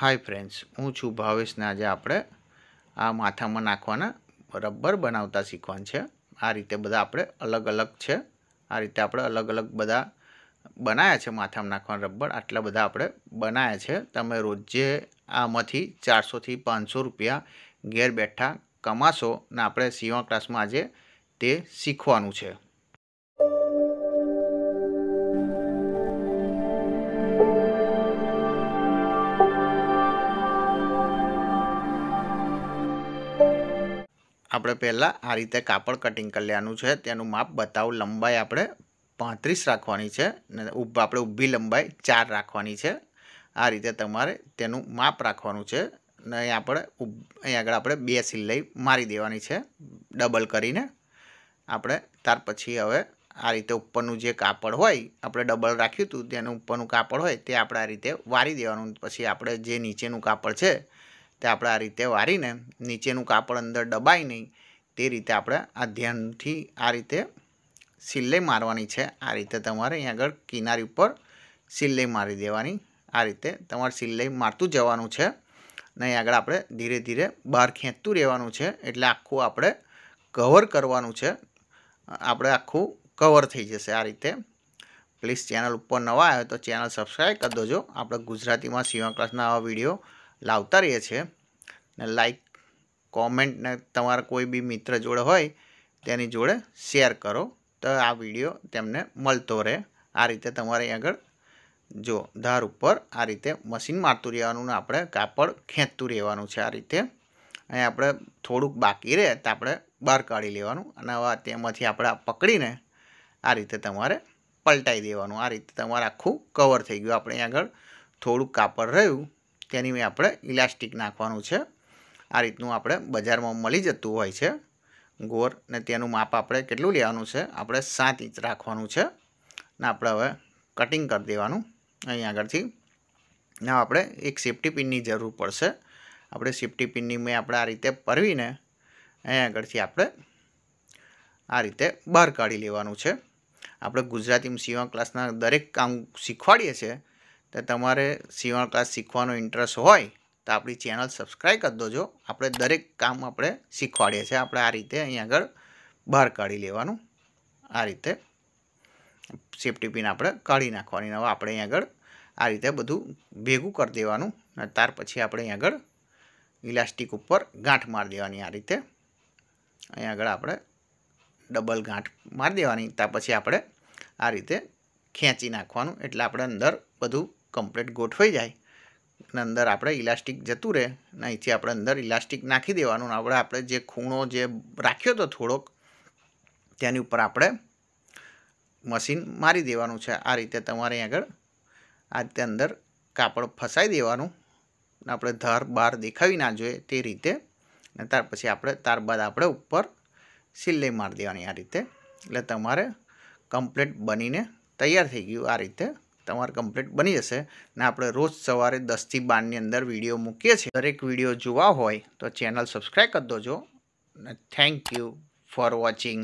hi friends હું છું ભાવેશને આજે આપણે આ માથામાં નાખવાના રબર બનાવતા શીખવાનું છે આ રીતે બધા આપણે અલગ અલગ છે આ રીતે આપણે અલગ અલગ બધા બનાવ્યા છે માથામાં નાખવાના રબર આટલા બધા આપણે બનાવ્યા છે તમે રોજે આમાંથી ચારસોથી પાંચસો રૂપિયા ઘેર બેઠા કમાશો ને આપણે સીવા ક્લાસમાં આજે તે શીખવાનું છે આપણે પહેલાં આ રીતે કાપડ કટિંગ કરી લેવાનું છે તેનું માપ બતાવો લંબાઈ આપણે પાંત્રીસ રાખવાની છે ને આપણે ઊભી લંબાઈ ચાર રાખવાની છે આ રીતે તમારે તેનું માપ રાખવાનું છે ને અહીં આપણે અહીં આગળ આપણે બે સિલાઈ મારી દેવાની છે ડબલ કરીને આપણે ત્યાર પછી હવે આ રીતે ઉપરનું જે કાપડ હોય આપણે ડબલ રાખ્યું હતું તેનું ઉપરનું કાપડ હોય તે આપણે આ રીતે વારી દેવાનું પછી આપણે જે નીચેનું કાપડ છે તે આપણે આ રીતે વારીને નીચેનું કાપડ અંદર દબાય નહીં તે રીતે આપણે આ ધ્યાનથી આ રીતે સિલાઈ મારવાની છે આ રીતે તમારે અહીં આગળ કિનારી ઉપર સિલાઈ મારી દેવાની આ રીતે તમારે સિલાઈ મારતું જવાનું છે અને અહીં આગળ આપણે ધીરે ધીરે બહાર ખેંચતું રહેવાનું છે એટલે આખું આપણે કવર કરવાનું છે આપણે આખું કવર થઈ જશે આ રીતે પ્લીઝ ચેનલ ઉપર નવા આવે તો ચેનલ સબસ્ક્રાઈબ કરી દેજો આપણે ગુજરાતીમાં સીવણ ક્લાસના આવા વિડીયો લાવતા રહીએ છીએ ને લાઈક કોમેન્ટ ને તમારા કોઈ બી મિત્ર જોડે હોય તેની જોડે શેર કરો તો આ વિડીયો તેમને મળતો રહે આ રીતે તમારે આગળ જો ધાર ઉપર આ રીતે મશીન મારતું રહેવાનું ને આપણે કાપડ ખેંચતું રહેવાનું છે આ રીતે અહીં આપણે થોડુંક બાકી રહે તો આપણે બહાર કાઢી લેવાનું અને હવે તેમાંથી આપણે પકડીને આ રીતે તમારે પલટાઈ દેવાનું આ રીતે તમારે આખું કવર થઈ ગયું આપણે આગળ થોડુંક કાપડ રહ્યું તેની આપણે ઇલાસ્ટિક નાખવાનું છે આ રીતનું આપણે બજારમાં મળી જતું હોય છે ગોર ને તેનું માપ આપણે કેટલું લેવાનું છે આપણે સાત ઇંચ રાખવાનું છે ને આપણે હવે કટિંગ કરી દેવાનું અહીં આગળથી ને આપણે એક સેફ્ટી પિનની જરૂર પડશે આપણે સેફ્ટી પિનની મેં આપણે આ રીતે પરવીને અહીં આગળથી આપણે આ રીતે બહાર કાઢી લેવાનું છે આપણે ગુજરાતીમાં સીવણ ક્લાસના દરેક કામ શીખવાડીએ છીએ તો તમારે સીવણ ક્લાસ શીખવાનો ઇન્ટરેસ્ટ હોય તો આપણી ચેનલ સબસ્ક્રાઈબ કરી દોજો આપણે દરેક કામ આપણે શીખવાડીએ છીએ આપણે આ રીતે અહીં આગળ બહાર કાઢી લેવાનું આ રીતે સેફટી પિન આપણે કાઢી નાખવાની હવે આપણે અહીં આગળ આ રીતે બધું ભેગું કરી દેવાનું અને ત્યાર પછી આપણે અહીં આગળ ઇલાસ્ટિક ઉપર ગાંઠ મારી દેવાની આ રીતે અહીં આગળ આપણે ડબલ ગાંઠ મારી દેવાની ત્યાં પછી આપણે આ રીતે ખેંચી નાખવાનું એટલે આપણે અંદર બધું કમ્પ્લીટ ગોઠવાઈ જાય ને અંદર આપણે ઇલાસ્ટિક જતું રહે અને અહીંથી આપણે અંદર ઇલાસ્ટિક નાખી દેવાનું આપણે આપણે જે ખૂણો જે રાખ્યો હતો થોડોક તેની ઉપર આપણે મશીન મારી દેવાનું છે આ રીતે તમારે આગળ આ રીતે અંદર કાપડ ફસાઈ દેવાનું અને આપણે ધાર બહાર દેખાવી ના જોઈએ તે રીતે અને ત્યાર પછી આપણે ત્યારબાદ આપણે ઉપર સિલાઈ મારી દેવાની આ રીતે એટલે તમારે કમ્પ્લેટ બનીને તૈયાર થઈ ગયું આ રીતે તમારે કમ્પ્લીટ બની જશે ને આપણે રોજ સવારે દસથી બારની અંદર વિડીયો મૂકીએ છીએ દરેક વિડીયો જોવા હોય તો ચેનલ સબસ્ક્રાઈબ કરી દોજો ને થેન્ક યુ ફોર વોચિંગ